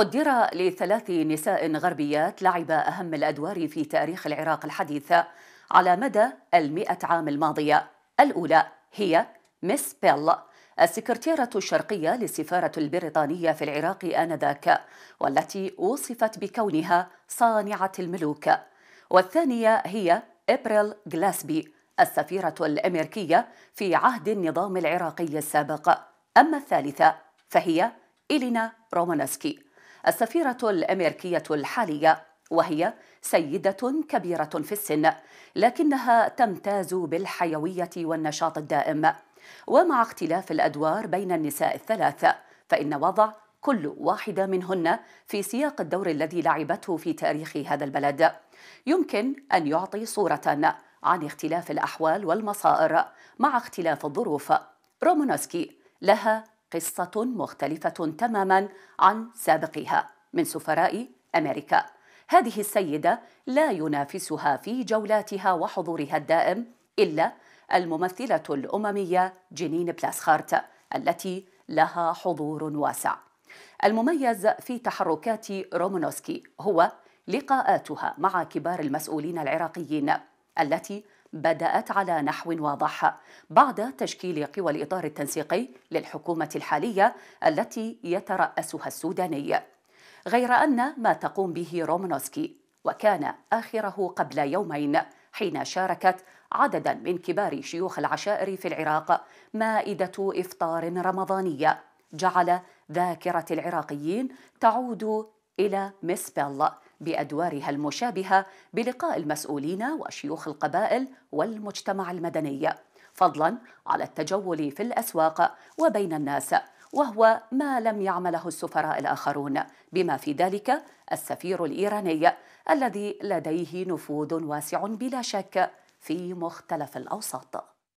قدر لثلاث نساء غربيات لعب أهم الأدوار في تاريخ العراق الحديث على مدى المئة عام الماضية الأولى هي ميس بيل السكرتيرة الشرقية للسفارة البريطانية في العراق آنذاك والتي وصفت بكونها صانعة الملوك والثانية هي إبريل جلاسبي السفيرة الأمريكية في عهد النظام العراقي السابق أما الثالثة فهي إلينا رومانسكي السفيرة الأمريكية الحالية وهي سيدة كبيرة في السن لكنها تمتاز بالحيوية والنشاط الدائم ومع اختلاف الأدوار بين النساء الثلاث فإن وضع كل واحدة منهن في سياق الدور الذي لعبته في تاريخ هذا البلد يمكن أن يعطي صورة عن اختلاف الأحوال والمصائر مع اختلاف الظروف رومونوسكي لها قصة مختلفة تماما عن سابقها من سفراء أمريكا هذه السيدة لا ينافسها في جولاتها وحضورها الدائم إلا الممثلة الأممية جنين بلاسخارت التي لها حضور واسع المميز في تحركات رومانوسكي هو لقاءاتها مع كبار المسؤولين العراقيين التي بدأت على نحو واضح بعد تشكيل قوى الإطار التنسيقي للحكومة الحالية التي يترأسها السوداني غير أن ما تقوم به رومانوسكي وكان آخره قبل يومين حين شاركت عددا من كبار شيوخ العشائر في العراق مائدة إفطار رمضانية جعل ذاكرة العراقيين تعود إلى ميسبيل بادوارها المشابهه بلقاء المسؤولين وشيوخ القبائل والمجتمع المدني فضلا على التجول في الاسواق وبين الناس وهو ما لم يعمله السفراء الاخرون بما في ذلك السفير الايراني الذي لديه نفوذ واسع بلا شك في مختلف الاوساط